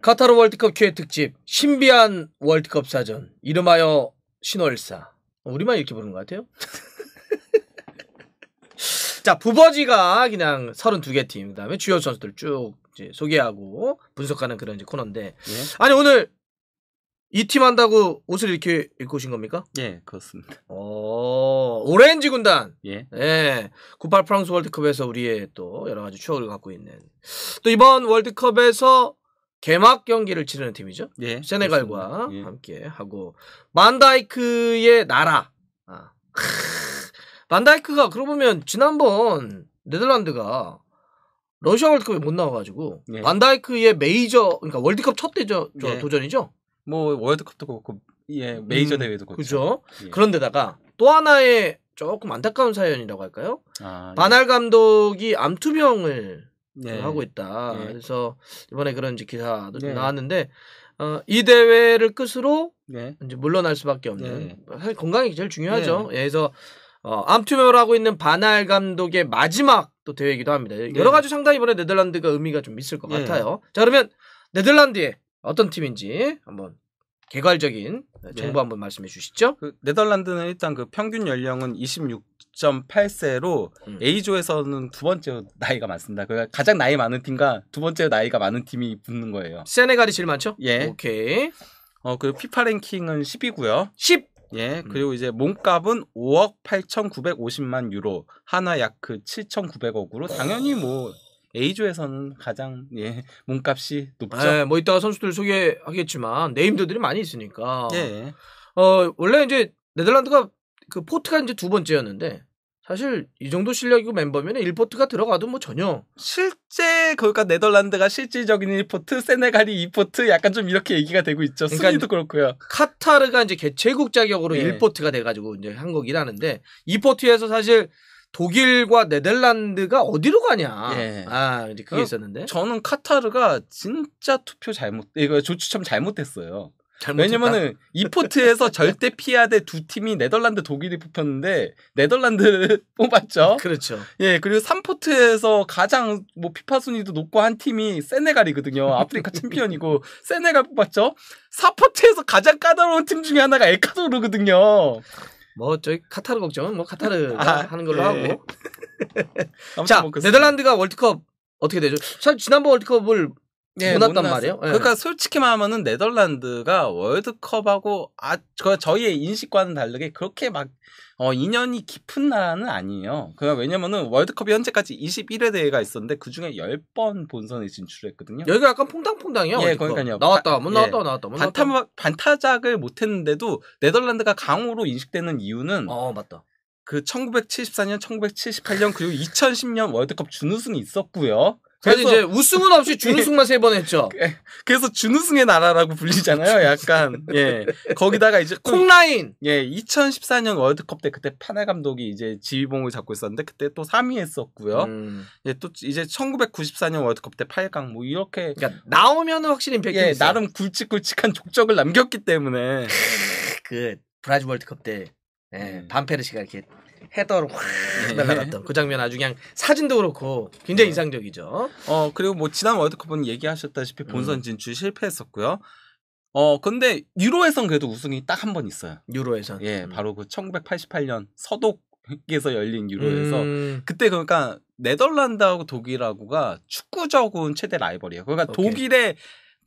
카타르 월드컵 기회 특집 신비한 월드컵 사전 이름하여 신월사 어, 우리만 이렇게 부르는 것 같아요. 자 부버지가 그냥 32개 팀 그다음에 주요 선수들 쭉 이제 소개하고 분석하는 그런 이제 코너인데 예? 아니 오늘 이 팀 한다고 옷을 이렇게 입고 오신 겁니까? 예 그렇습니다. 오 어, 오렌지 군단 예. 예. 98 프랑스 월드컵에서 우리의 또 여러 가지 추억을 갖고 있는 또 이번 월드컵에서 개막 경기를 치르는 팀이죠. 예, 세네갈과 예. 함께 하고 만다이크의 나라. 아. 만다이크가 그러고 보면 지난번 네덜란드가 러시아 월드컵에 못 나와가지고 만다이크의 예. 메이저 그러니까 월드컵 첫 대전 예. 도전이죠. 뭐 월드컵도 그렇고 예 메이저 음, 대회도 그렇죠. 예. 그런데다가 또 하나의 조금 안타까운 사연이라고 할까요? 아, 바 예. 감독이 암투병을 네. 어, 하고 있다. 네. 그래서 이번에 그런 이제 기사도 네. 나왔는데 어, 이 대회를 끝으로 네. 이제 물러날 수밖에 없는 네. 사실 건강이 제일 중요하죠. 네. 예, 그래서 어, 암투명을 하고 있는 바날 감독의 마지막 또 대회이기도 합니다. 여러 가지 상당히 이번에 네덜란드가 의미가 좀 있을 것 같아요. 자 그러면 네덜란드의 어떤 팀인지 한번 개괄적인 정보 한번 말씀해 주시죠. 그 네덜란드는 일단 그 평균 연령은 26 6 8세로 음. A조에서는 두 번째 나이가 많습니다. 그러니까 가장 나이 많은 팀과 두 번째 나이가 많은 팀이 붙는 거예요. 세네갈이 제일 많죠? 예. 오케이. 어, 그리고 피파 랭킹은 10이고요. 10. 예. 음. 그리고 이제 몸값은 5억 8,950만 유로, 하나 약크 7,900억으로 당연히 뭐 A조에서는 가장 예, 몸값이 높죠. 예, 뭐 이따가 선수들 소개하겠지만 네임드들이 많이 있으니까. 예. 어, 원래 이제 네덜란드가 그 포트가 이제 두 번째였는데 사실 이 정도 실력이고 멤버면 1포트가 들어가도 뭐 전혀 실제 그러니까 네덜란드가 실질적인 1포트, 세네갈이 2포트 약간 좀 이렇게 얘기가 되고 있죠. 그러니까 순위도 그렇고요. 카타르가 이제 개최국 자격으로 네. 예. 1포트가 돼 가지고 이제 한국이 하는데 2포트에서 사실 독일과 네덜란드가 어디로 가냐. 예. 아, 이제 그게 어, 있었는데. 저는 카타르가 진짜 투표 잘못, 이거 조추첨 잘못했어요. 왜냐면은 이 포트에서 절대 피해야 될 두 팀이 네덜란드 독일이 뽑혔는데 네덜란드를 뽑았죠. 그렇죠. 예 그리고 3포트에서 가장 뭐 피파 순위도 높고 한 팀이 세네갈이거든요. 아프리카 챔피언이고 세네갈 뽑았죠. 4포트에서 가장 까다로운 팀 중에 하나가 에카도르거든요뭐 저희 카타르 걱정은 뭐카타르 아, 하는 걸로 예. 하고. 자 뭐 네덜란드가 월드컵 어떻게 되죠? 사 지난번 월드컵을 네, 못 났단 말이에요. 네. 그러니까 솔직히 말하면은 네덜란드가 월드컵하고 아 저희의 인식과는 다르게 그렇게 막 어, 인연이 깊은 나라는 아니에요. 그러 그러니까 왜냐면은 월드컵이 현재까지 21회 대회가 있었는데 그 중에 10번 본선에 진출했거든요. 여기가 약간 퐁당퐁당이요 예, 그러니까요. 나왔다, 못 나왔다, 예. 나왔다, 못 반타, 나왔다. 반타작을 못했는데도 네덜란드가 강호로 인식되는 이유는 어, 맞다. 그 1974년, 1978년 그리고 2010년 월드컵 준우승이 있었고요. 그래서, 이제 우승은 없이 예. 준우승만 세 번 했죠. 예. 그래서 준우승의 나라라고 불리잖아요. 약간 예 거기다가 이제 콩라인 예 2014년 월드컵 때 그때 파나 감독이 이제 지휘봉을 잡고 있었는데 그때 또 3위 했었고요. 음. 예, 또 이제 1994년 월드컵 때 8강 뭐 이렇게 그러니까 나오면은 확실히 임 예, 나름 굵직굵직한 족적을 남겼기 때문에 그 브라질 월드컵 때 예, 음. 반페르시가 이렇게 헤더로 확 네. 날아갔던 그 장면 아주 그냥 사진도 그렇고 굉장히 네. 인상적이죠. 어 그리고 뭐 지난 월드컵은 얘기하셨다시피 음. 본선 진출 음. 실패했었고요. 어 근데 유로에선 그래도 우승이 딱 한 번 있어요. 유로에선 예 음. 바로 그 1988년 서독에서 열린 유로에서 음. 그때 그러니까 네덜란드하고 독일하고가 축구적은 최대 라이벌이에요. 그러니까 오케이. 독일의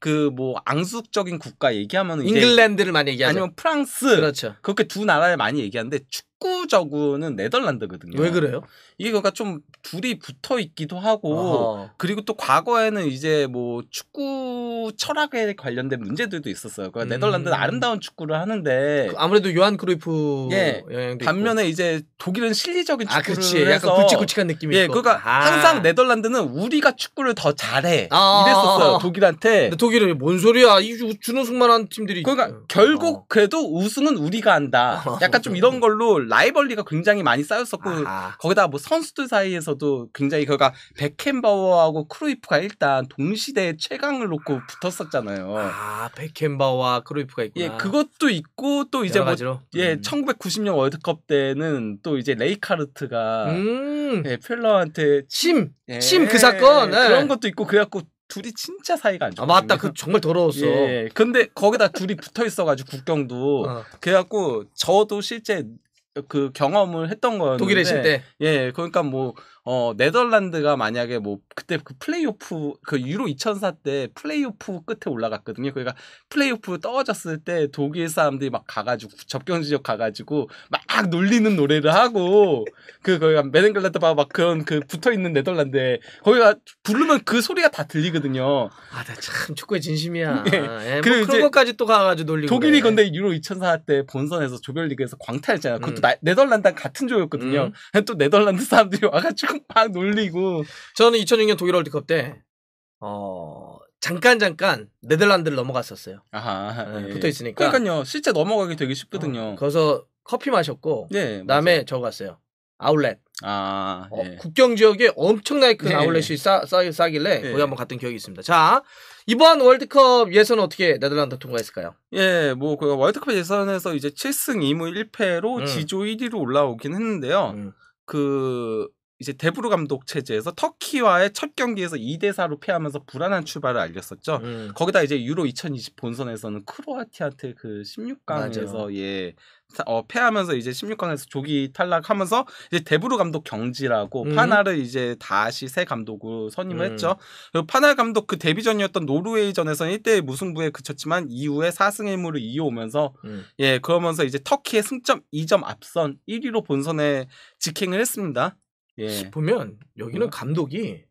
그 뭐 앙숙적인 국가 얘기하면 잉글랜드를 많이 얘기하죠. 아니면 프랑스 그렇죠. 그렇게 두 나라를 많이 얘기하는데 축 축구적으로는 네덜란드거든요. 왜 그래요? 이게 그러니까 좀 둘이 붙어 있기도 하고 어허. 그리고 또 과거에는 이제 뭐 축구 철학에 관련된 문제들도 있었어요. 그러니까 음. 네덜란드는 아름다운 축구를 하는데 그 아무래도 요한 크루이프 예. 반면에 있고. 이제 독일은 실리적인 축구를 아, 그치. 해서 약간 굵직굵직한 느낌이 예, 있고. 그러니까 아. 항상 네덜란드는 우리가 축구를 더 잘해 아. 이랬었어요. 독일한테. 근데 독일은 뭔 소리야? 이 준우승만 한 팀들이 그러니까 결국 어. 그래도 우승은 우리가 한다. 약간 좀 이런 걸로 라이벌리가 굉장히 많이 쌓였었고 아하. 거기다 뭐 선수들 사이에서도 굉장히 그가 베켄바워하고 크루이프가 일단 동시대 최강을 놓고 붙었었잖아요. 아 베켄바워와 크루이프가 있구나. 예, 그것도 있고 또 이제 뭐 예, 음. 예, 1990년 월드컵 때는 또 이제 레이카르트가 음. 예, 펠러한테 침, 예, 침그 사건 예, 그런 것도 있고 그래갖고 둘이 진짜 사이가 안 좋아. 아, 맞다. 그 정말 더러웠어. 예, 예. 근데 거기다 둘이 붙어 있어가지고 국경도 어. 그래갖고 저도 실제 그 경험을 했던 거였는데 독일에 있을 때. 예, 그러니까 뭐어 네덜란드가 만약에 뭐 그때 그 플레이오프 그 유로 2004 때 플레이오프 끝에 올라갔거든요. 그러니까 플레이오프 떨어졌을 때 독일 사람들이 막 가가지고 접경 지역 가가지고 막 놀리는 노래를 하고 그 거기가 메넨글라드바 막 그런 그 붙어 있는 네덜란드에 거기가 부르면 그 소리가 다 들리거든요. 아, 나 참 축구에 진심이야. 네. 예, 뭐 그런 것까지 또 가가지고 놀리고 독일이 그래. 근데 유로 2004 때 본선에서 조별리그에서 광탈했잖아. 그것도 음. 나, 네덜란드랑 같은 조였거든요. 음. 또 네덜란드 사람들이 와가지고 막 놀리고. 저는 2006년 독일 월드컵 때, 어, 잠깐 잠깐 네덜란드를 넘어갔었어요. 아하, 네, 예. 붙어 있으니까. 그러니까요. 실제 넘어가기 되게 어, 쉽거든요. 어, 거기서 커피 마셨고, 네, 그다음에 저거 갔어요. 아울렛. 아, 어, 예. 어, 국경 지역에 엄청나게 큰 네. 아울렛이 싸, 싸, 싸길래 네. 거기 한번 갔던 기억이 있습니다. 자, 이번 월드컵 예선 어떻게 네덜란드 통과했을까요? 예, 뭐, 그 월드컵 예선에서 이제 7승 2무 1패로 음. 지조 1위로 올라오긴 했는데요. 음. 그, 이제 데브르 감독 체제에서 터키와의 첫 경기에서 2대 4로 패하면서 불안한 출발을 알렸었죠. 음. 거기다 이제 유로 2020 본선에서는 크로아티아한테 그 16강에서 맞아요. 예 어, 패하면서 이제 16강에서 조기 탈락하면서 이제 데브르 감독 경질하고 음. 파나를 이제 다시 새 감독으로 선임을 음. 했죠. 그리고 파나 감독 그 데뷔전이었던 노르웨이전에서는 1대 무승부에 그쳤지만 이후에 4승 1무를 이어오면서 음. 예 그러면서 이제 터키의 승점 2점 앞선 1위로 본선에 직행을 했습니다. 예. 싶으면 여기는 어? 감독이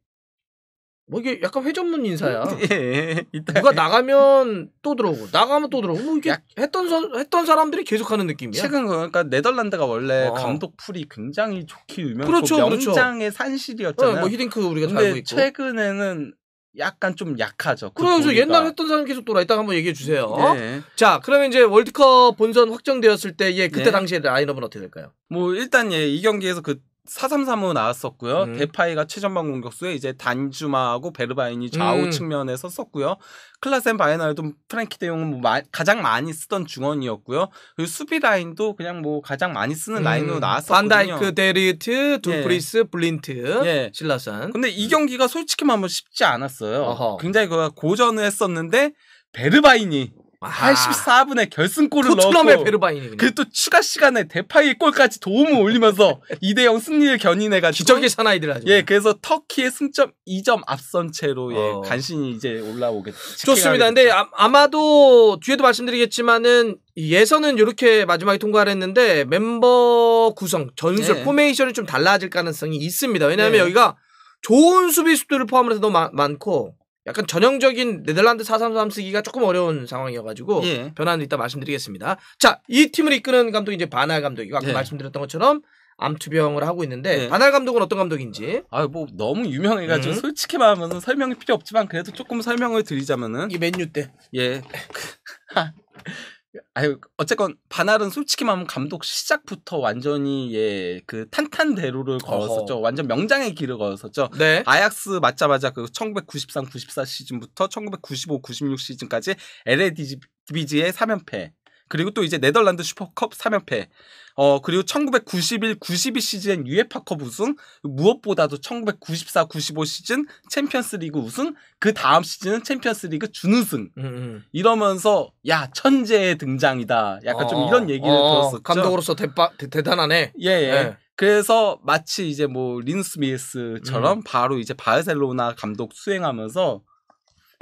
뭐 이게 약간 회전문 인사야. 예, 누가 나가면 또 들어오고 나가면 또 들어오고 뭐 이게 야, 했던 선, 했던 사람들이 계속하는 느낌이야. 최근 그러니까 네덜란드가 원래 어. 감독 풀이 굉장히 좋기 유명하고 그렇죠, 그렇죠, 명장의 그렇죠. 산실이었잖아요. 네, 뭐 히딩크 우리가 근데 알고 있고. 최근에는 약간 좀 약하죠. 그 그래서 옛날 했던 사람 계속 돌아. 이따 한번 얘기해 주세요. 네. 자, 그러면 이제 월드컵 본선 확정되었을 때, 예, 그때 네. 당시에 라인업은 어떻게 될까요? 뭐 일단 예, 이 경기에서 그 433은 나왔었고요. 음. 데파이가 최전방 공격수에 이제 단주마하고 베르바인이 좌우 음. 측면에서 썼고요. 클라센 바이나도 프랭키 대용은 뭐 마, 가장 많이 쓰던 중원이었고요. 그리고 수비 라인도 그냥 뭐 가장 많이 쓰는 음. 라인으로 나왔었거든요. 반다이크, 데리트, 두프리스, 예. 블린트, 예. 실라산. 근데 이 경기가 솔직히 말하면 쉽지 않았어요. 어허. 굉장히 그 고전을 했었는데 베르바인이 아. 84분에 결승골을 넣었고 토트넘의 베르바인이 그리고 또 추가 시간에 대파의 골까지 도움을 올리면서 2대 0 승리를 견인해가지고 기적의 사나이들 아주 예 그래서 터키의 승점 2점 앞선 채로 예 어. 간신히 이제 올라오겠죠 좋습니다 근데 아, 마도 뒤에도 말씀드리겠지만은 예선은 이렇게 마지막에 통과를 했는데 멤버 구성 전술 네. 포메이션이 좀 달라질 가능성이 있습니다 왜냐하면 네. 여기가 좋은 수비수들을 포함해서 너무 많고 약간 전형적인 네덜란드 433 쓰기가 조금 어려운 상황이어가지고 예. 변화는 이따 말씀드리겠습니다. 자, 이 팀을 이끄는 감독이 이제 바날 감독이고 아까 예. 말씀드렸던 것처럼 암투병을 하고 있는데 예. 바날 감독은 어떤 감독인지 아뭐 너무 유명해가지고 음. 솔직히 말하면 설명이 필요 없지만 그래도 조금 설명을 드리자면은 이 맨유 때 예. 그, 아유 어쨌건 반할은 솔직히 말하면 감독 시작부터 완전히 예그 탄탄대로를 걸었었죠. 어허. 완전 명장의 길을 걸었었죠. 네. 아약스 맞자마자 그 1993, 94 시즌부터 1995, 96 시즌까지 LADBG의 3연패 그리고 또 이제 네덜란드 슈퍼컵 3연패 어 그리고 1991, 92 시즌 유에파컵 우승, 무엇보다도 1994, 95 시즌 챔피언스리그 우승, 그 다음 시즌은 챔피언스리그 준우승. 음, 음. 이러면서 야 천재의 등장이다. 약간 어, 좀 이런 얘기를 어, 들었었죠. 감독으로서 대빠, 대, 단하네 예. 예. 예. 그래서 마치 이제 뭐 린스 미에스처럼 음. 바로 이제 바르셀로나 감독 수행하면서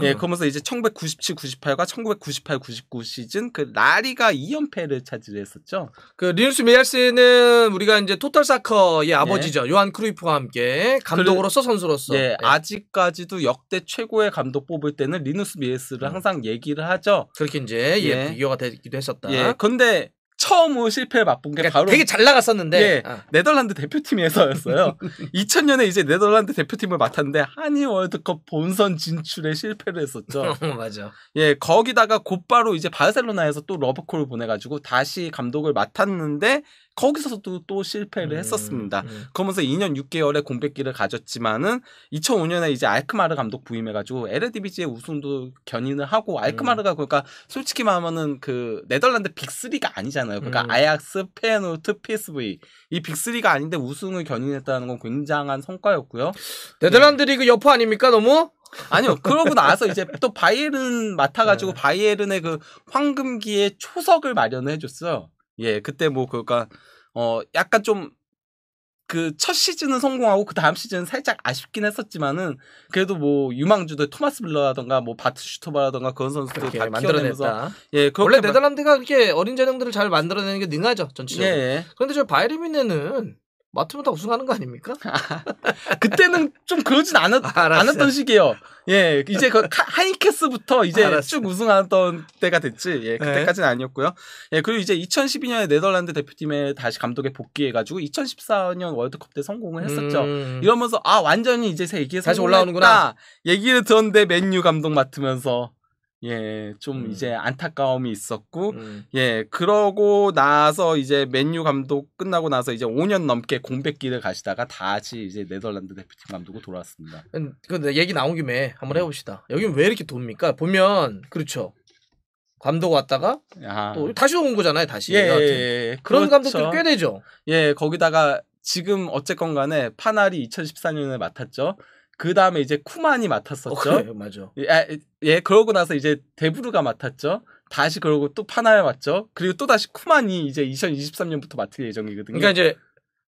예, 음. 그러면서 이제 1997, 98과 1998, 99 시즌 그 라리가 2연패를 차지했었죠. 그 리누스 메이어스는 우리가 이제 토탈 사커의 예. 아버지죠. 예. 요한 크루이프와 함께 감독으로서 선수로서 예, 예. 아직까지도 역대 최고의 감독 뽑을 때는 리누스 메이어스를 음. 항상 얘기를 하죠. 그렇게 이제 예, 예 비교가 되기도 했었다. 예. 근데 처음으로 실패를 맛본 게 그러니까 바로 되게 잘 나갔었는데 예, 아. 네덜란드 대표팀에서였어요. 2000년에 이제 네덜란드 대표팀을 맡았는데 한일 월드컵 본선 진출에 실패를 했었죠. 맞아. 예, 거기다가 곧바로 이제 바르셀로나에서 또 러브콜을 보내가지고 다시 감독을 맡았는데 거기서도 또 실패를 음, 했었습니다. 음. 그러면서 2년 6개월의 공백기를 가졌지만은 2005년에 이제 알크마르 감독 부임해가지고 l d b g 의 우승도 견인을 하고 알크마르가 음. 그러니까 솔직히 말하면은 그 네덜란드 빅3가 아니잖아요. 그러니까 음. 아약스, 페노트, PSV 이 빅3가 아닌데 우승을 견인했다는 건 굉장한 성과였고요. 네덜란드 리그 여포 아닙니까 너무? 아니요. 그러고 나서 이제 또 바이에른 맡아가지고 네. 바이에른의 그 황금기의 초석을 마련해 줬어요. 예, 그때 뭐 그러니까 어 약간 좀 그 첫 시즌은 성공하고 그 다음 시즌은 살짝 아쉽긴 했었지만은 그래도 뭐유망주도 토마스 블러라던가뭐 바트 슈토바라던가 그런 선수들 다만들어냈서 예, 원래 네덜란드가 이렇게 어린 재능들을 잘 만들어내는 게 능하죠 전체적으로. 예, 예. 그런데 저바이리민에는 맞추면 다 우승하는 거 아닙니까? 그때는 좀 그러진 않았, 아, 않았던 시기예요. 예, 이제 그 하이캐스부터 이제 알았어쭉 우승하던 때가 됐지. 예, 네. 그때까지는 아니었고요. 예, 그리고 이제 2012년에 네덜란드 대표팀에 다시 감독에 복귀해가지고 2014년 월드컵 때 성공을 했었죠. 음... 이러면서 아 완전히 이제 세계에 다시 올라오는구나 얘기를 들었는데 맨유 감독 맡으면서 예, 좀 음. 이제 안타까움이 있었고, 음. 예, 그러고 나서 이제 맨유 감독 끝나고 나서 이제 5년 넘게 공백기를 가시다가 다시 이제 네덜란드 대표팀 감독으로 돌아왔습니다. 음, 그 근데 얘기 나온 김에 한번 네. 해봅시다. 여기는 왜 이렇게 돕니까? 보면, 그렇죠. 감독 왔다가 아. 또 다시 온 거잖아요, 다시. 예, 예, 예, 예. 그런 그렇죠. 감독들 꽤 되죠. 예, 거기다가 지금 어쨌건 간에 파날이 2014년에 맡았죠. 그 다음에 이제 쿠만이 어, 맡았었죠. 어, 그래, 맞아. 예, 아, 예, 그러고 나서 이제 데브르가 맡았죠. 다시 그러고 또 파나야 맡죠. 그리고 또 다시 쿠만이 이제 2023년부터 맡을 예정이거든요. 그러니까 이제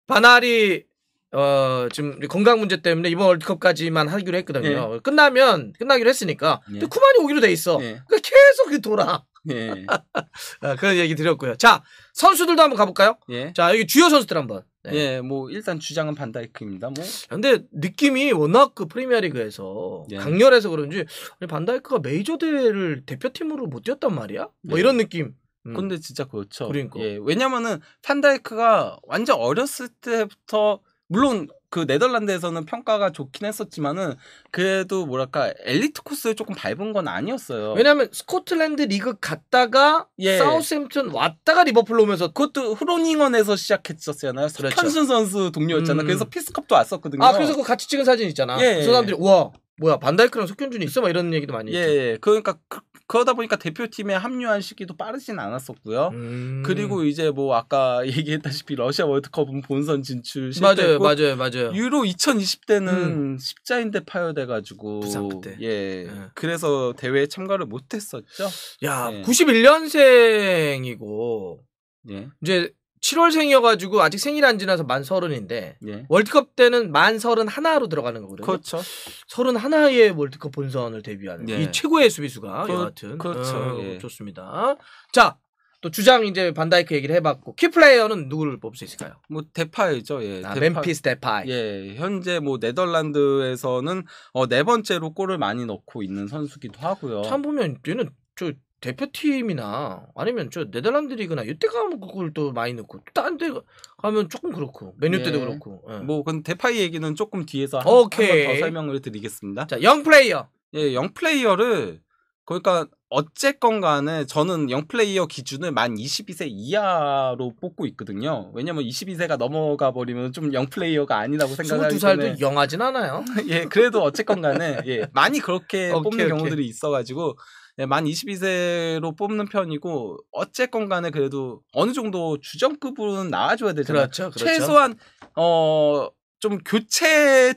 바나이어 지금 건강 문제 때문에 이번 월드컵까지만 하기로 했거든요. 예. 끝나면 끝나기로 했으니까 예. 근 쿠만이 오기로 돼 있어. 예. 그러니까 계속 그 돌아. 예. 아, 그런 얘기 드렸고요. 자 선수들도 한번 가볼까요? 예. 자 여기 주요 선수들 한번. 네. 예, 뭐 일단 주장은 반다이크입니다. 뭐. 근데 느낌이 워낙 그 프리미어리그에서 예. 강렬해서 그런지 반다이크가 메이저 대회를 대표팀으로 못 뛰었단 말이야. 뭐 예. 이런 느낌. 음. 근데 진짜 그렇죠. 그러니까. 예, 왜냐면은 반다이크가 완전 어렸을 때부터 물론 그 네덜란드에서는 평가가 좋긴 했었지만은 그래도 뭐랄까 엘리트 코스에 조금 밟은 건 아니었어요. 왜냐하면 스코틀랜드 리그 갔다가 예. 사우스햄튼 왔다가 리버풀 오면서 그것도 후로닝원에서 시작했었잖아요. 그렇죠. 선수 동료였잖아. 음. 그래서 피스컵도 왔었거든요. 아 그래서 그 같이 찍은 사진 있잖아. 예. 그 예. 사람들이 와 뭐야 반다이크랑 석현준이 있어 막 이런 얘기도 많이 예, 했죠. 예. 그러니까 그, 러다 보니까 대표팀에 합류한 시기도 빠르진 않았었고요. 음. 그리고 이제 뭐 아까 얘기했다시피 러시아 월드컵은 본선 진출 실패했고 맞아요, 맞아요, 맞아요. 유로 2020대는 음. 십자인대 파열돼 가지고 부상 그때 예, 예. 그래서 대회에 참가를 못했었죠. 야, 예. 91년생이고 예. 이제 7월생이어가지고 아직 생일 안 지나서 만 서른인데 예. 월드컵 때는 만 서른 하나로 들어가는 거거든요. 그렇죠. 서른 하나의 월드컵 본선을 대비하는 예. 이 최고의 수비수가 그, 여하튼 그렇죠. 어, 예. 좋습니다. 자. 또 주장 이제 반다이크 얘기를 해봤고 키 플레이어는 누구를 뽑을 수 있을까요? 뭐 데파이죠. 예. 아, 데파, 피스 데파이. 예. 현재 뭐 네덜란드에서는 어, 네 번째로 골을 많이 넣고 있는 선수기도 하고요. 참 보면 얘는 저 대표팀이나 아니면 저 네덜란드 리그나 이때 가면 그걸 또 많이 넣고 딴데 가면 조금 그렇고 맨유 때도 예. 그렇고 예. 뭐 근데 대파이 얘기는 조금 뒤에서 한번더 설명을 드리겠습니다. 자, 영 플레이어. 예, 영 플레이어를 그러니까 어쨌건 간에 저는 영 플레이어 기준을 만 22세 이하로 뽑고 있거든요. 왜냐면 22세가 넘어가 버리면 좀 영 플레이어가 아니라고 생각하기 22살도 영하진 않아요. 예, 그래도 어쨌건 간에 예, 많이 그렇게 오케이, 뽑는 오케이. 경우들이 있어 가지고 네, 만 22세로 뽑는 편이고 어쨌건 간에 그래도 어느 정도 주전급은 나와줘야 되잖아요. 그렇죠, 그렇죠. 최소한 어 좀 교체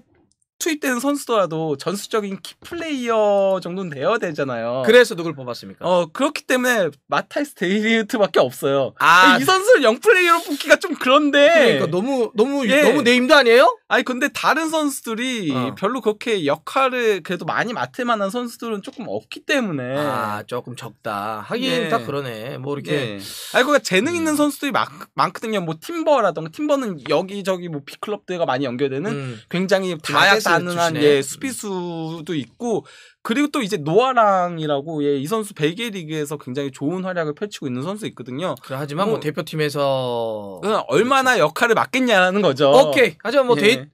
투입되는 선수더라도 전술적인 키플레이어 정도는 되어야 되잖아요. 그래서 누굴 뽑았습니까? 어, 그렇기 때문에 마타이스 데이리트밖에 없어요. 아, 이 선수를 영플레이어로 뽑기가 좀 그런데. 그러니까 너무, 너무, 예. 너무 네임도 아니에요? 아니, 근데 다른 선수들이 어. 별로 그렇게 역할을 그래도 많이 맡을 만한 선수들은 조금 없기 때문에. 아, 조금 적다. 하긴 예. 다 그러네. 뭐 이렇게. 예. 아니, 그러니까 재능 있는 음. 선수들이 많, 많거든요. 뭐 팀버라던가 팀버는 여기저기 뭐 B클럽들과 많이 연결되는 음. 굉장히 다양 다능한 예, 수비수도 있고 그리고 또 이제 노아랑이라고 예, 이 선수 베개 리그에서 굉장히 좋은 활약을 펼치고 있는 선수 있거든요. 그래, 하지만 뭐, 뭐 대표팀에서 그 얼마나 그렇죠. 역할을 맡겠냐는 거죠. 오케이. 하지만 뭐 예.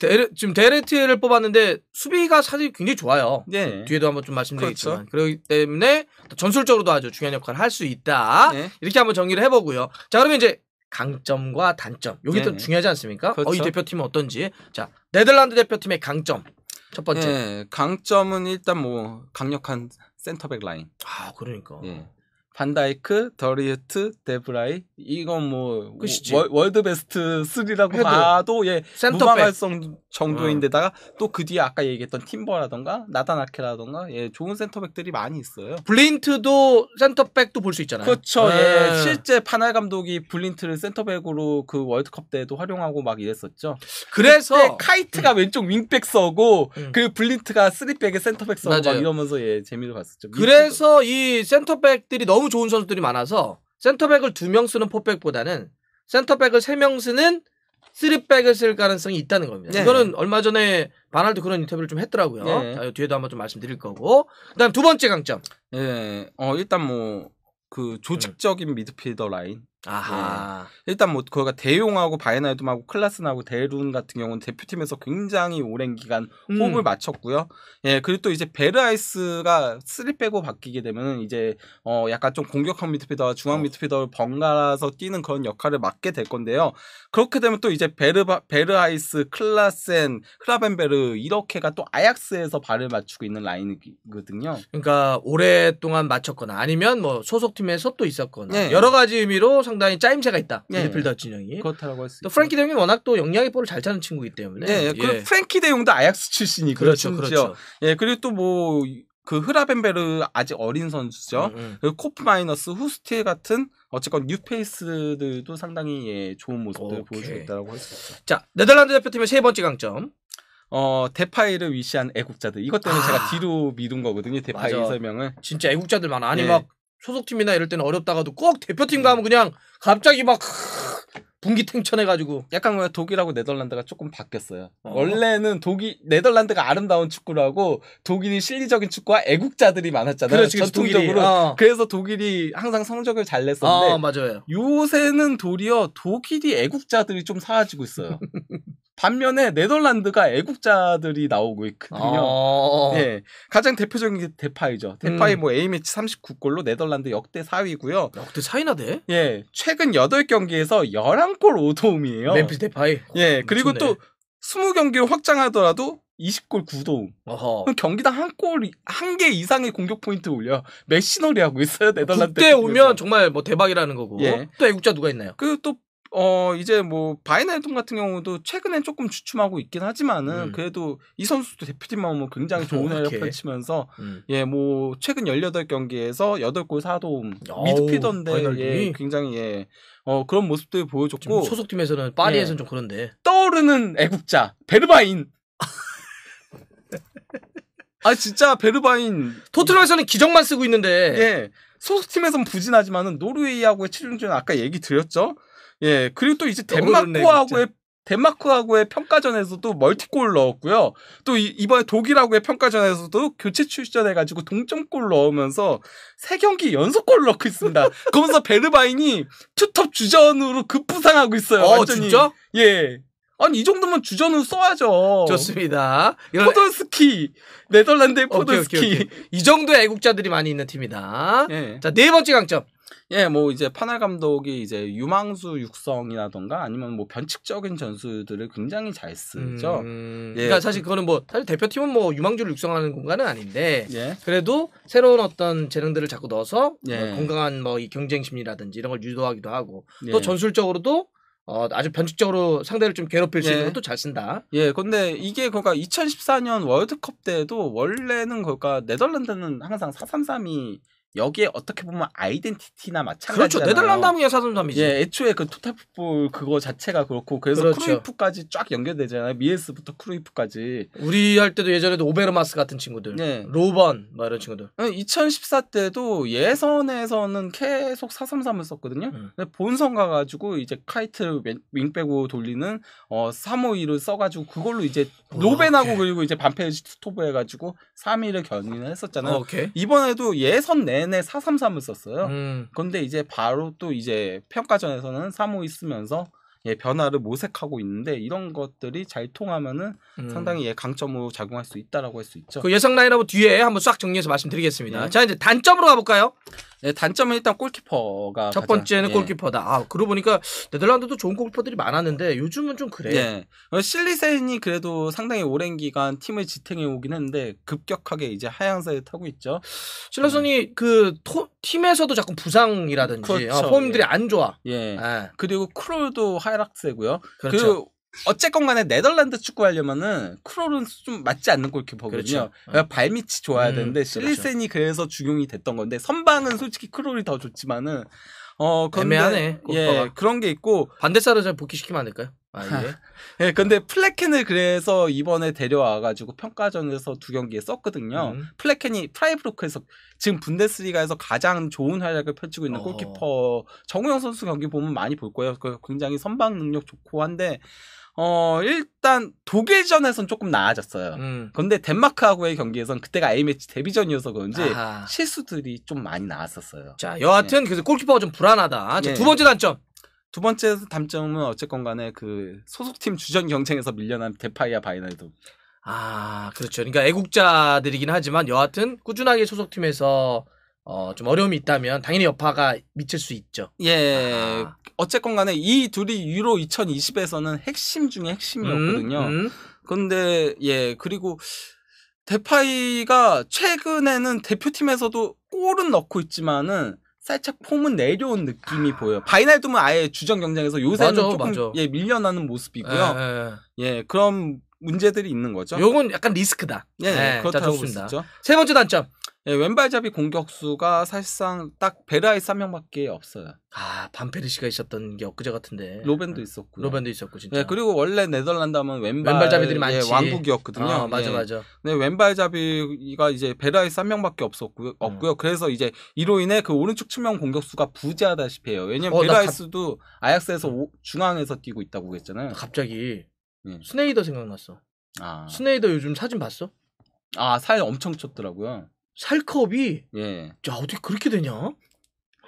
데이, 지금 데레트를 뽑았는데 수비가 사실 굉장히 좋아요. 예. 뒤에도 한번 좀 말씀드리겠지만 그렇죠. 그렇기 때문에 전술적으로도 아주 중요한 역할을 할 수 있다. 예. 이렇게 한번 정리를 해보고요. 자 그러면 이제 강점과 단점. 요게 좀 네. 중요하지 않습니까? 그렇죠. 어, 이 그렇죠. 대표팀은 어떤지. 자, 네덜란드 대표팀의 강점. 첫 번째. 네, 강점은 일단 뭐 강력한 센터백 라인. 아, 그러니까. 예. 반다이크, 더리트, 데브라이 이건 뭐 끝이지. 월, 드 베스트 3라고 봐도 예 무방할성 정도인데다가 어. 또그 뒤에 아까 얘기했던 팀버라던가 나다나케라던가 예 좋은 센터백들이 많이 있어요. 블린트도 센터백도 볼 수 있잖아요. 그렇죠. 예, 네. 예 실제 파날 감독이 블린트를 센터백으로 그 월드컵 때도 활용하고 막 이랬었죠. 그래서 카이트가 음. 왼쪽 윙백 서고 음. 그 블린트가 3백에 센터백 서고 막 이러면서 예 재미를 봤었죠. 그래서 이 센터백들이 너무 좋은 선수들이 많아서 센터백을 두 명 쓰는 포백보다는 센터백을 세 명 쓰는 쓰리백을 쓸 가능성이 있다는 겁니다. 네. 이거는 얼마 전에 바날도 그런 인터뷰를 좀 했더라고요. 네. 자, 뒤에도 한번 좀 말씀드릴 거고. 그다음 두 번째 강점. 네. 어 일단 뭐그 음. 조직적인 미드필더 라인 예. 아하. 네. 일단 뭐 그거가 대용하고 바이나이드하고 클라스나하고 대룬 같은 경우는 대표팀에서 굉장히 오랜 기간 호흡을 음. 맞췄고요. 예, 그리고 또 이제 베르아이스가 3백으로 바뀌게 되면 은 이제 어 약간 좀 공격형 미드필더와 중앙 어. 미드필더를 번갈아서 뛰는 그런 역할을 맡게 될 건데요. 그렇게 되면 또 이제 베르바, 베르아이스, 클라센, 크라벤베르 이렇게가 또 아약스에서 발을 맞추고 있는 라인이거든요. 그러니까 오랫동안 맞췄거나 아니면 뭐 소속팀에서 또 있었거나 네. 여러 가지 의미로 상당히 짜임새가 있다. 미드필더 예. 진영이. 그렇다고 했어있 프랭키 대용이 워낙 또 영향의 볼을 잘 차는 친구이기 때문에. 예, 예. 그 예. 프랭키 대용도 아약스 출신이고 그렇죠, 그렇죠. 예, 그리고 또 뭐 그 흐라벤베르 아직 어린 선수죠. 음, 음. 코프 마이너스 후스틸 같은 어쨌건 뉴페이스들도 상당히 예, 좋은 모습을 보여주고 있다고 할 수 있죠. 자 네덜란드 대표팀의 세 번째 강점. 어 데파이를 위시한 애국자들 이것 때문에 아. 제가 뒤로 미룬 거거든요 대파이 맞아. 설명을 진짜 애국자들 많아 아니 예. 막 소속팀이나 이럴 때는 어렵다가도 꼭 대표팀 가면 네. 그냥 갑자기 막 분기탱천해가지고 약간 뭐 독일하고 네덜란드가 조금 바뀌었어요. 어. 원래는 독일 네덜란드가 아름다운 축구라고 독일이 실리적인 축구와 애국자들이 많았잖아요. 그렇지, 전통적으로 어. 그래서 독일이 항상 성적을 잘 냈었는데 어, 맞아요. 요새는 도리어 독일이 애국자들이 좀 사라지고 있어요. 반면에 네덜란드가 애국자들이 나오고 있거든요. 아~ 예. 가장 대표적인 게 데파이죠. 데파이 음. 뭐 A매치 39골로 네덜란드 역대 4위고요. 역대 4위나 돼? 예. 최근 8경기에서 11골 5도움이에요. 멤피스 데파이. 예. 그리고 미쳤네. 또 20경기로 확장하더라도 20골 9도움. 그럼 경기당 한 골, 한 개 이상의 공격 포인트 올려. 메시너리 하고 있어요, 어, 네덜란드. 그때 오면 정말 뭐 대박이라는 거고. 예. 또 애국자 누가 있나요? 그또 어 이제 뭐바이나이 같은 경우도 최근엔 조금 주춤하고 있긴 하지만은 음. 그래도 이 선수도 대표팀만 뭐 굉장히 좋은 활약 을치면서 음. 예뭐 최근 18경기에서 8골 4도움 미드피던데예 굉장히 예어 그런 모습들 보여줬고 소속팀에서는 파리에서는 예. 좀 그런데 떠오르는 애국자 베르바인 아 진짜 베르바인 토트넘에서는 기적만 쓰고 있는데 예 소속팀에선 부진하지만은 노르웨이하고의 체중전 아까 얘기 드렸죠. 예, 그리고 또 이제 덴마크하고의 덴마크하고의 평가전에서도 멀티골 넣었고요. 또 이, 번에 독일하고의 평가전에서도 교체 출전해가지고 동점골 넣으면서 세 경기 연속골 넣고 있습니다. 그러면서 베르바인이 투톱 주전으로 급부상하고 있어요. 어, 완전히. 진짜? 예. 아니 이 정도면 주전은 써야죠. 좋습니다. 포도스키 네덜란드의 포도스키 오케이, 오케이, 오케이. 이 정도의 애국자들이 많이 있는 팀이다. 예. 자네 번째 강점 예, 뭐 이제 파날 감독이 이제 유망수 육성이라던가 아니면 뭐 변칙적인 전술들을 굉장히 잘 쓰죠. 음, 음... 예. 그러니까 사실 그거는 뭐 사실 대표팀은 뭐 유망주를 육성하는 공간은 아닌데 예. 그래도 새로운 어떤 재능들을 자꾸 넣어서 예. 뭐 건강한 뭐 이 경쟁 심이라든지 이런 걸 유도하기도 하고 또 예. 전술적으로도 어, 아주 변칙적으로 상대를 좀 괴롭힐 수 예. 있는 것도 잘 쓴다. 예, 근데 이게 그니까 2014년 월드컵 때도 원래는 그니까 네덜란드는 항상 4-3-3이 여기에 어떻게 보면 아이덴티티나 마찬가지잖 그렇죠. 네덜란드 하면 예사전점이지 예, 애초에 그 토탈풋볼 그거 자체가 그렇고 그래서 그렇죠. 크루이프까지 쫙 연결되잖아요. 미에스부터 크루이프까지. 우리 할 때도 예전에도 오베르마스 같은 친구들, 예. 로번 뭐 이런 친구들. 2014 때도 예선에서는 계속 433을 썼거든요. 음. 근데 본선 가가지고 이제 카이트를 윙백으 돌리는 어 352를 써가지고 그걸로 이제 노벤하고 그리고 이제 반페 스토브 해가지고 3위를 견인을 했었잖아요. 오이 이번에도 예선 내 내내 433을 썼어요. 음. 근데 이제 바로 또 이제 평가전에서는 3 5있으면서 예, 변화를 모색하고 있는데 이런 것들이 잘 통하면은 음. 상당히 예, 강점으로 작용할 수 있다라고 할 수 있죠. 그 예상 라인업 뒤에 한번 싹 정리해서 말씀드리겠습니다. 예. 자 이제 단점으로 가볼까요? 예, 단점은 일단 골키퍼가 첫 번째는 가장, 예. 골키퍼다. 아 그러고 보니까 네덜란드도 좋은 골키퍼들이 많았는데 요즘은 좀 그래. 예. 실리센이 그래도 상당히 오랜 기간 팀을 지탱해 오긴 했는데 급격하게 이제 하향세를 타고 있죠. 실리센이 음. 그 토, 팀에서도 자꾸 부상이라든지 어, 그렇죠. 아, 폼들이 예. 안 좋아. 예. 아. 그리고 크롤도 하향 페락스고요. 그 그렇죠. 그 어쨌건 간에 네덜란드 축구 하려면은 크롤은좀 맞지 않는 골키보거든요 그렇죠. 그러니까 발밑이 좋아야 음, 되는데 그렇죠. 실리센이 그렇죠. 그래서 중용이 됐던 건데 선방은 솔직히 크롤이 더 좋지만은 어 근데 애매하네. 골파가. 예 그런 게 있고 반대사로 잘 복귀시키면 안 될까요? 아예. 네, 근데 플래켄을 그래서 이번에 데려와가지고 평가전에서 두 경기에 썼거든요. 음. 플래켄이 프라이브로크에서 지금 분데스리가에서 가장 좋은 활약을 펼치고 있는 어. 골키퍼 정우영 선수 경기 보면 많이 볼 거예요. 그 굉장히 선방 능력 좋고 한데 어 일단 독일전에선 조금 나아졌어요. 음. 근데 덴마크하고의 경기에선 그때가 A 매치 데뷔전이어서 그런지 아하. 실수들이 좀 많이 나왔었어요. 자 여하튼 네. 그래서 골키퍼가 좀 불안하다. 자, 예. 두 번째 단점 두 번째 단점은 어쨌건 간에 그 소속팀 주전 경쟁에서 밀려난 데파이아바이날도 아, 그렇죠. 그러니까 애국자들이긴 하지만 여하튼 꾸준하게 소속팀에서 어, 좀 어려움이 있다면 당연히 여파가 미칠 수 있죠. 예. 아. 어쨌건 간에 이 둘이 유로 2020에서는 핵심 중에 핵심이었거든요. 음, 음. 근데 예, 그리고 데파이가 최근에는 대표팀에서도 골은 넣고 있지만은 살짝 폼은 내려온 느낌이 보여. 요 바이날도면 아예 주전 경쟁에서 요새는 맞아, 조금 맞아. 예 밀려나는 모습이고요. 에, 예, 에. 예, 예. 예 그럼 문제들이 있는 거죠. 요건 약간 리스크다. 예, 네, 그렇다고 좋습니죠세 번째 단점. 예, 왼발잡이 공격수가 사실상 딱 베라의 3명밖에 없어요. 아, 반페르시가 있었던 게 엊그제 같은데. 로벤도 네. 있었고. 로벤도 있었고 진짜. 예, 그리고 원래 네덜란드 하면 왼발, 왼발잡이들이 예, 많지. 예, 왕국이었거든요. 아, 맞아 예. 맞아. 근 왼발잡이가 이제 베라의 3명밖에 없었고요. 음. 없고요. 음. 그래서 이제 이로 인해 그 오른쪽 측면 공격수가 부재하다시피 해요. 왜냐면 어, 베라이스도 가... 아약스에서 오, 중앙에서 뛰고 있다고 했잖아요. 갑자기 예. 스네이더 생각났어. 아. 스네이더 요즘 사진 봤어? 아, 사진 엄청 쳤더라고요. 살컵이 예. 야, 어떻게 그렇게 되냐?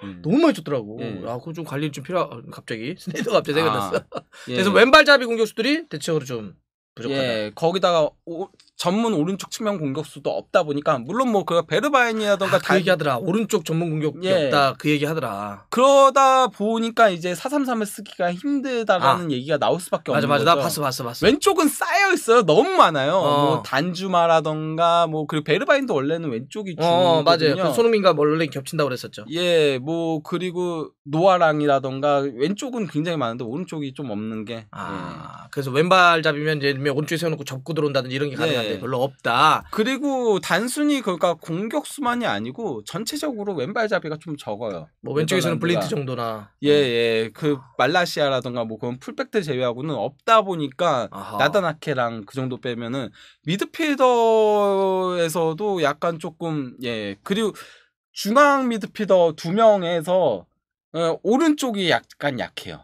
음. 너무 많이 쳤더라고. 예. 아, 그럼 좀 관리 좀 필요. 하 갑자기 스네이더 갑자기 생각났어. 아. 예. 그래서 왼발잡이 공격수들이 대체적으로 좀 부족하다. 예, 거기다가 오, 전문 오른쪽 측면 공격수도 없다 보니까 물론 뭐그 베르바인이라던가 아, 그다 얘기하더라 오른쪽 전문 공격이 예. 없다 그 얘기하더라 그러다 보니까 이제 433을 쓰기가 힘들다라는 아. 얘기가 나올 수밖에 없는 맞아 맞아 거죠. 나 봤어 봤어 봤어 왼쪽은 쌓여 있어요 너무 많아요 어. 뭐 단주마라던가 뭐 그리고 베르바인도 원래는 왼쪽이 주 어, 어, 맞아요 그 손흥민과 뭐 원래 겹친다고 그랬었죠 예 뭐 그리고 노아랑이라던가 왼쪽은 굉장히 많은데 오른쪽이 좀 없는 게 아, 예. 그래서 왼발 잡이면 이제 오른쪽에 세워놓고 접고 들어온다든지 이런 게 예. 가능한데 예. 네. 별로 없다. 그리고 단순히 그러니까 공격수만이 아니고 전체적으로 왼발잡이가 좀 적어요. 뭐 왼쪽에서는 블린트 정도나 예, 음. 예. 그말라시아라든가뭐 그런 풀백들 제외하고는 없다 보니까 아 나다나케랑 그 정도 빼면은 미드필더에서도 약간 조금 예. 그리고 중앙 미드필더 두 명에서 어, 오른쪽이 약간 약해요.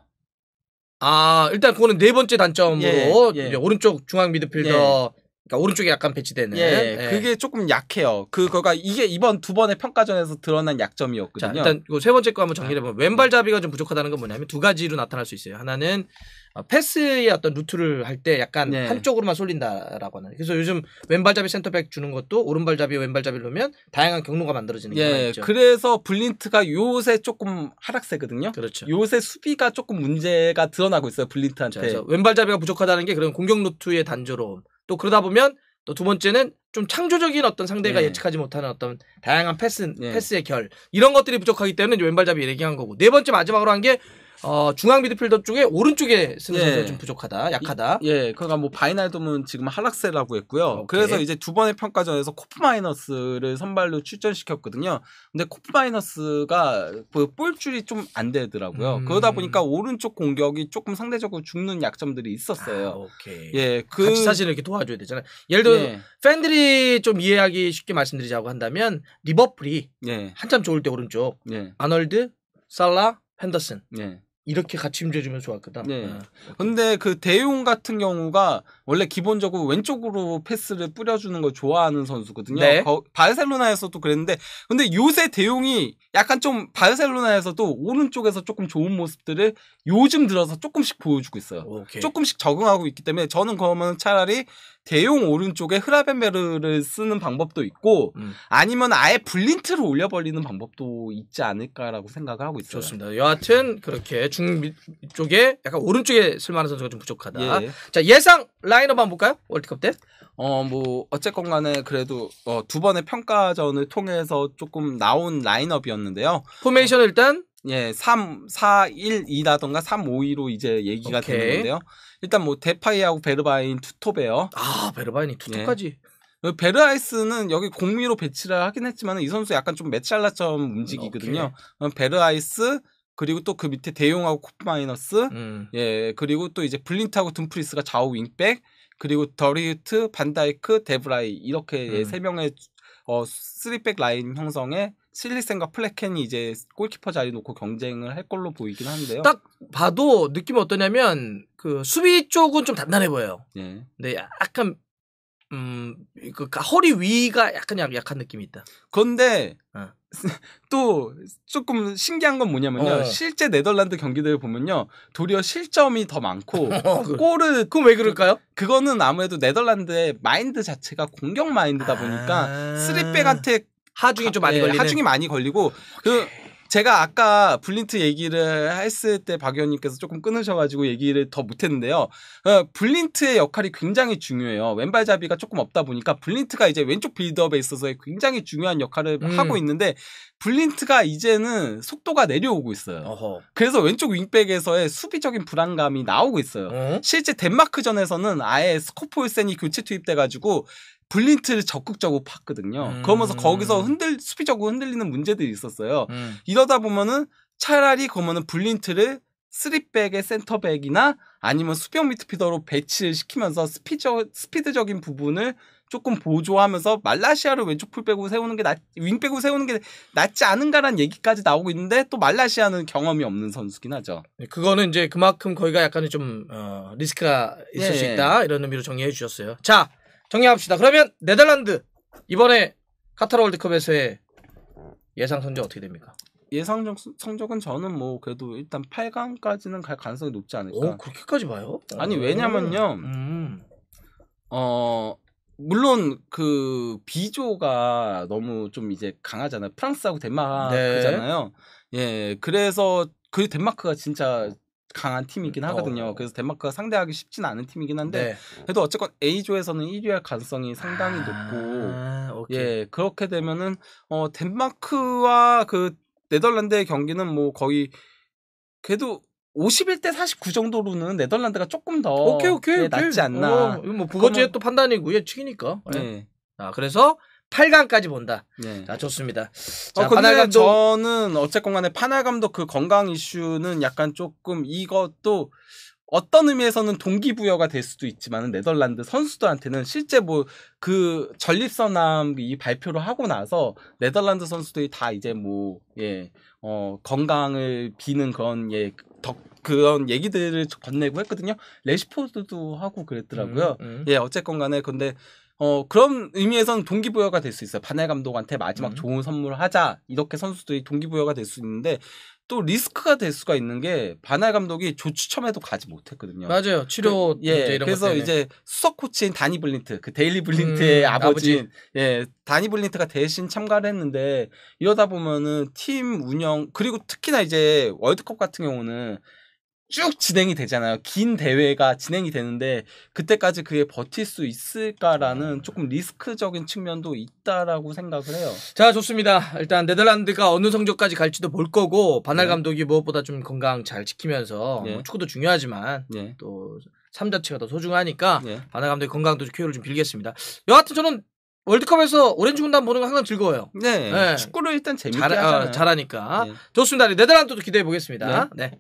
아 일단 그거는 네 번째 단점으로 예, 예. 오른쪽 중앙 미드필더 예. 그러니까 오른쪽에 약간 배치되는. 예, 예, 예. 그게 조금 약해요. 그거가 이게 이번 두 번의 평가전에서 드러난 약점이었거든요. 자, 일단 요세 번째 거 한번 정리해 아. 보면 왼발잡이가 좀 부족하다는 건 뭐냐면 두 가지로 나타날 수 있어요. 하나는 어, 패스의 어떤 루트를 할 때 약간 예. 한쪽으로만 쏠린다라고 하는. 그래서 요즘 왼발잡이 센터백 주는 것도 오른발잡이 왼발잡이로 놓으면 다양한 경로가 만들어지는 게 예. 있 그래서 블린트가 요새 조금 하락세거든요. 그렇죠. 요새 수비가 조금 문제가 드러나고 있어요. 블린트한테. 그래서 왼발잡이가 부족하다는 게 그런 공격 루트의 단조로움. 또 그러다 보면 또 두 번째는 좀 창조적인 어떤 상대가 네. 예. 측하지 못하는 어떤 다양한 패스, 예. 패스의 결 이런 것들이 부족하기 때문에 왼발잡이 얘기한 거고 네 번째 마지막으로 한게 어, 중앙 미드필더 쪽에 오른쪽에 쓰는 예. 선수가 좀 부족하다, 약하다. 이, 예, 그러니까 뭐 바이날돔은 지금 하락세라고 했고요. 오케이. 그래서 이제 두 번의 평가전에서 코프마이너스를 선발로 출전시켰거든요. 근데 코프마이너스가 그 볼줄이 좀 안 되더라고요. 음. 그러다 보니까 오른쪽 공격이 조금 상대적으로 죽는 약점들이 있었어요. 아, 오케이. 예, 그 같이 사실 이렇게 도와줘야 되잖아요. 예를 들어 예. 팬들이 좀 이해하기 쉽게 말씀드리자고 한다면 리버풀이 예. 한참 좋을 때 오른쪽 예. 아널드, 살라, 펜더슨 예. 이렇게 같이 움직여주면 좋았거든. 네. 아. 근데 그 대용 같은 경우가 원래 기본적으로 왼쪽으로 패스를 뿌려주는 걸 좋아하는 선수거든요. 네. 거, 바르셀로나에서도 그랬는데 근데 요새 대용이 약간 좀 바르셀로나에서도 오른쪽에서 조금 좋은 모습들을 요즘 들어서 조금씩 보여주고 있어요. 오케이. 조금씩 적응하고 있기 때문에 저는 그러면 차라리 대용 오른쪽에 흐라벤베르를 쓰는 방법도 있고 음. 아니면 아예 블린트를 올려버리는 방법도 있지 않을까라고 생각을 하고 있어요. 좋습니다. 여하튼 그렇게 중 쪽에 약간 오른쪽에 쓸만한 선수가 좀 부족하다. 예. 자 예상 라인업 한번 볼까요? 월드컵 때? 어 뭐 어쨌건 간에 그래도 어, 두 번의 평가전을 통해서 조금 나온 라인업이었는데요. 포메이션 일단 예, 3, 4, 1, 2라던가 3, 5, 2로 이제 얘기가 오케이. 되는 건데요. 일단 뭐 데파이하고 베르바인 투톱에요. 아, 베르바인이 투톱까지. 예. 베르아이스는 여기 공미로 배치를 하긴 했지만 이 선수 약간 좀 메찰라처럼 움직이거든요. 오케이. 어, 베르아이스 그리고 또 그 밑에 대용하고 코프마이너스 음. 예 그리고 또 이제 블린트하고 둠프리스가 좌우 윙백 그리고 더리우트 반다이크 데브라이 이렇게 음. 세 명의 어쓰백 라인 형성에 실리센과 플래켄이 이제 골키퍼 자리 놓고 경쟁을 할 걸로 보이긴 한데요. 딱 봐도 느낌이 어떠냐면 그 수비 쪽은 좀 단단해 보여요. 예. 근데 약간 음 그 허리 위가 약간 약, 약한 느낌이 있다. 그런데 어. 또 조금 신기한 건 뭐냐면요. 어. 실제 네덜란드 경기들을 보면요. 도리어 실점이 더 많고 어, 그, 골을 그건 왜 그럴까요? 그, 그거는 아무래도 네덜란드의 마인드 자체가 공격 마인드다 보니까 아. 3백한테 하중이 좀 많이 네, 걸리는 하중이 많이 걸리고 그 제가 아까 블린트 얘기를 했을 때 박 의원님께서 조금 끊으셔가지고 얘기를 더 못했는데요. 어, 블린트의 역할이 굉장히 중요해요. 왼발잡이가 조금 없다 보니까 블린트가 이제 왼쪽 빌드업에 있어서 굉장히 중요한 역할을 음. 하고 있는데 블린트가 이제는 속도가 내려오고 있어요. 어허. 그래서 왼쪽 윙백에서의 수비적인 불안감이 나오고 있어요. 어? 실제 덴마크전에서는 아예 스코폴센이 교체 투입돼가지고 블린트를 적극적으로 팠거든요. 음. 그러면서 거기서 흔들 수비적으로 흔들리는 문제들이 있었어요. 음. 이러다 보면은 차라리 그러면은 블린트를 쓰리백의 센터백이나 아니면 수평 미트피더로 배치를 시키면서 스피저, 스피드적인 부분을 조금 보조하면서 말라시아를 왼쪽 풀백으로 세우는 게 낫, 윙백으로 세우는 게 낫지 않은가라는 얘기까지 나오고 있는데 또 말라시아는 경험이 없는 선수긴 하죠. 네, 그거는 이제 그만큼 거기가 약간은 좀 어, 리스크가 있을 예. 수 네. 있다 이런 의미로 정리해 주셨어요. 자 정리합시다. 그러면 네덜란드 이번에 카타르 월드컵에서의 예상 선정 어떻게 됩니까? 예상 성적은 저는 뭐 그래도 일단 8강까지는 갈 가능성이 높지 않을까. 오, 그렇게까지 봐요? 아니 왜냐면요. 음. 어 물론 그 비조가 너무 좀 이제 강하잖아요. 프랑스하고 덴마크잖아요. 네. 예, 그래서 그 덴마크가 진짜 강한 팀이긴 음, 어, 하거든요. 어. 그래서 덴마크가 상대하기 쉽진 않은 팀이긴 한데 네. 그래도 어쨌건 A조에서는 1위할 가능성이 상당히 아, 높고 오케이. 예 그렇게 되면은 어 덴마크와 그 네덜란드의 경기는 뭐 거의 그래도 51대 49 정도로는 네덜란드가 조금 더 오케이, 오케이, 예, 낫지 않나. 어, 뭐그거지또 판단이고 예측이니까. 예. 네. 네. 아 그래서 8강까지 본다. 네. 자, 좋습니다. 어, 자, 어, 근데 감독... 저는 어쨌건 간에 파나 감독 그 건강 이슈는 약간 조금 이것도 어떤 의미에서는 동기부여가 될 수도 있지만 네덜란드 선수들한테는 실제 뭐 그 전립선암 이 발표를 하고 나서 네덜란드 선수들이 다 이제 뭐예어 건강을 비는 그런 예 덕, 그런 얘기들을 건네고 했거든요. 레시포드도 하고 그랬더라고요. 음, 음. 예 어쨌건 간에 근데 어 그런 의미에서는 동기부여가 될 수 있어요. 반해 감독한테 마지막 음. 좋은 선물을 하자 이렇게 선수들이 동기부여가 될 수 있는데 또 리스크가 될 수가 있는 게 반할 감독이 조추첨에도 가지 못했거든요. 맞아요. 그 치료 그, 예. 그래서 이제 수석 코치인 다니 블린트, 그 데일리 블린트의 음, 아버지, 아버지, 예, 다니 블린트가 대신 참가를 했는데 이러다 보면은 팀 운영 그리고 특히나 이제 월드컵 같은 경우는 쭉 진행이 되잖아요. 긴 대회가 진행이 되는데 그때까지 그게 버틸 수 있을까라는 음. 조금 리스크적인 측면도 있다라고 생각을 해요. 자 좋습니다. 일단 네덜란드가 어느 성적까지 갈지도 볼 거고 반할 네. 감독이 무엇보다 좀 건강 잘 지키면서 네. 뭐 축구도 중요하지만 네. 또삶 자체가 더 소중하니까 네. 반할 감독의 건강도 쾌유를 좀 빌겠습니다. 여하튼 저는 월드컵에서 오렌지 군단 보는 건 항상 즐거워요. 네. 네. 축구를 일단 재밌게 잘, 어, 하잖아요. 어, 잘하니까 네. 좋습니다. 네덜란드도 기대해 보겠습니다. 네.